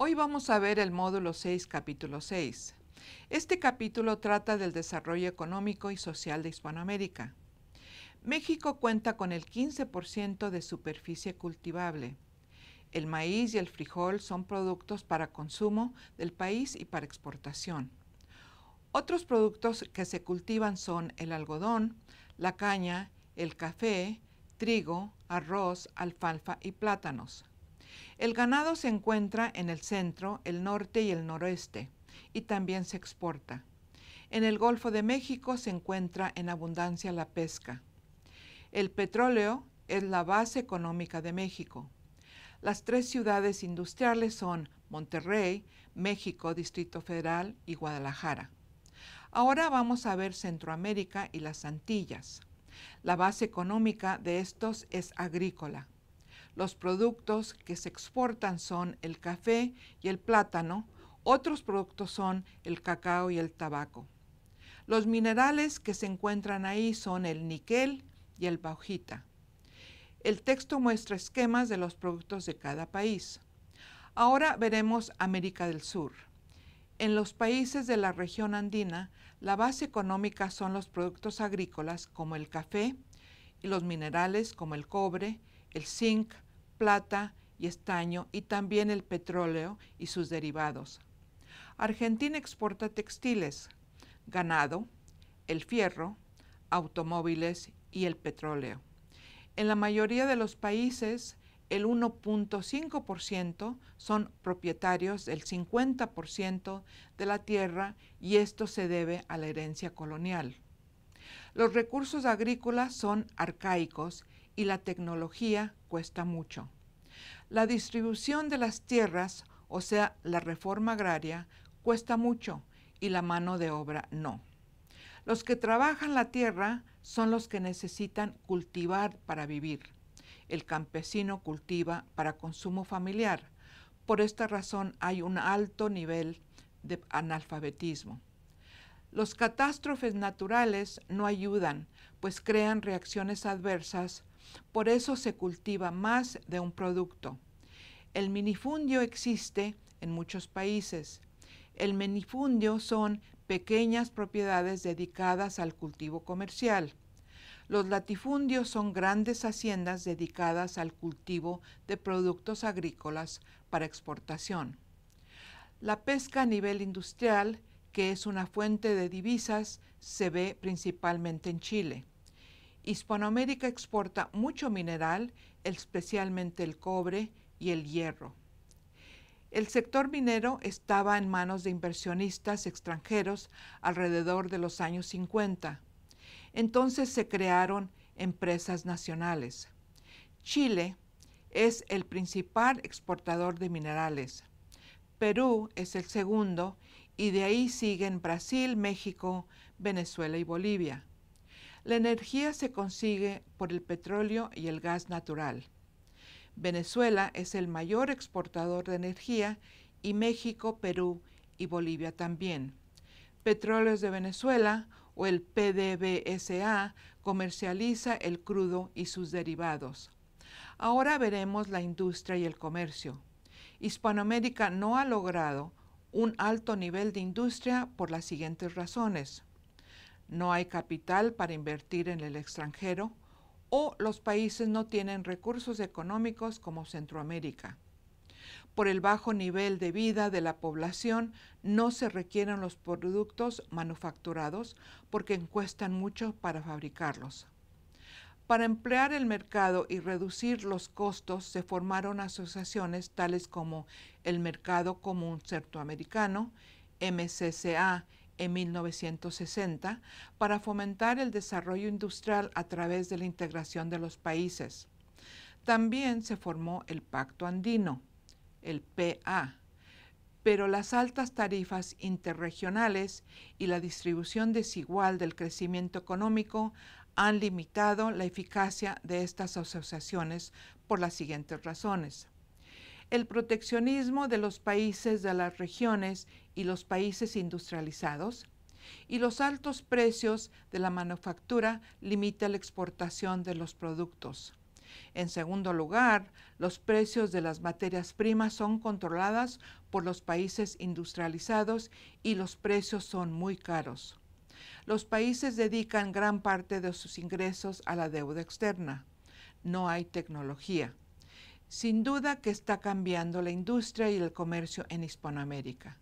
Hoy vamos a ver el módulo 6, capítulo 6. Este capítulo trata del desarrollo económico y social de Hispanoamérica. México cuenta con el 15% de superficie cultivable. El maíz y el frijol son productos para consumo del país y para exportación. Otros productos que se cultivan son el algodón, la caña, el café, trigo, arroz, alfalfa y plátanos. El ganado se encuentra en el centro, el norte y el noroeste, y también se exporta. En el Golfo de México se encuentra en abundancia la pesca. El petróleo es la base económica de México. Las tres ciudades industriales son Monterrey, México, Distrito Federal y Guadalajara. Ahora vamos a ver Centroamérica y las Antillas. La base económica de estos es agrícola. Los productos que se exportan son el café y el plátano. Otros productos son el cacao y el tabaco. Los minerales que se encuentran ahí son el níquel y el baujita. El texto muestra esquemas de los productos de cada país. Ahora veremos América del Sur. En los países de la región andina, la base económica son los productos agrícolas como el café y los minerales como el cobre, el zinc, plata y estaño y también el petróleo y sus derivados. Argentina exporta textiles, ganado, el fierro, automóviles y el petróleo. En la mayoría de los países, el 1.5% son propietarios del 50% de la tierra y esto se debe a la herencia colonial. Los recursos agrícolas son arcaicos y la tecnología cuesta mucho. La distribución de las tierras, o sea, la reforma agraria, cuesta mucho y la mano de obra no. Los que trabajan la tierra son los que necesitan cultivar para vivir. El campesino cultiva para consumo familiar. Por esta razón hay un alto nivel de analfabetismo. Los catástrofes naturales no ayudan, pues crean reacciones adversas por eso se cultiva más de un producto. El minifundio existe en muchos países. El minifundio son pequeñas propiedades dedicadas al cultivo comercial. Los latifundios son grandes haciendas dedicadas al cultivo de productos agrícolas para exportación. La pesca a nivel industrial, que es una fuente de divisas, se ve principalmente en Chile. Hispanoamérica exporta mucho mineral, especialmente el cobre y el hierro. El sector minero estaba en manos de inversionistas extranjeros alrededor de los años 50. Entonces se crearon empresas nacionales. Chile es el principal exportador de minerales. Perú es el segundo y de ahí siguen Brasil, México, Venezuela y Bolivia. La energía se consigue por el petróleo y el gas natural. Venezuela es el mayor exportador de energía y México, Perú y Bolivia también. Petróleos de Venezuela o el PDVSA comercializa el crudo y sus derivados. Ahora veremos la industria y el comercio. Hispanoamérica no ha logrado un alto nivel de industria por las siguientes razones no hay capital para invertir en el extranjero o los países no tienen recursos económicos como Centroamérica. Por el bajo nivel de vida de la población no se requieren los productos manufacturados porque cuestan mucho para fabricarlos. Para emplear el mercado y reducir los costos se formaron asociaciones tales como el Mercado Común Centroamericano, MCCA, en 1960 para fomentar el desarrollo industrial a través de la integración de los países. También se formó el Pacto Andino, el PA, pero las altas tarifas interregionales y la distribución desigual del crecimiento económico han limitado la eficacia de estas asociaciones por las siguientes razones el proteccionismo de los países de las regiones y los países industrializados, y los altos precios de la manufactura limita la exportación de los productos. En segundo lugar, los precios de las materias primas son controladas por los países industrializados y los precios son muy caros. Los países dedican gran parte de sus ingresos a la deuda externa. No hay tecnología. Sin duda que está cambiando la industria y el comercio en Hispanoamérica.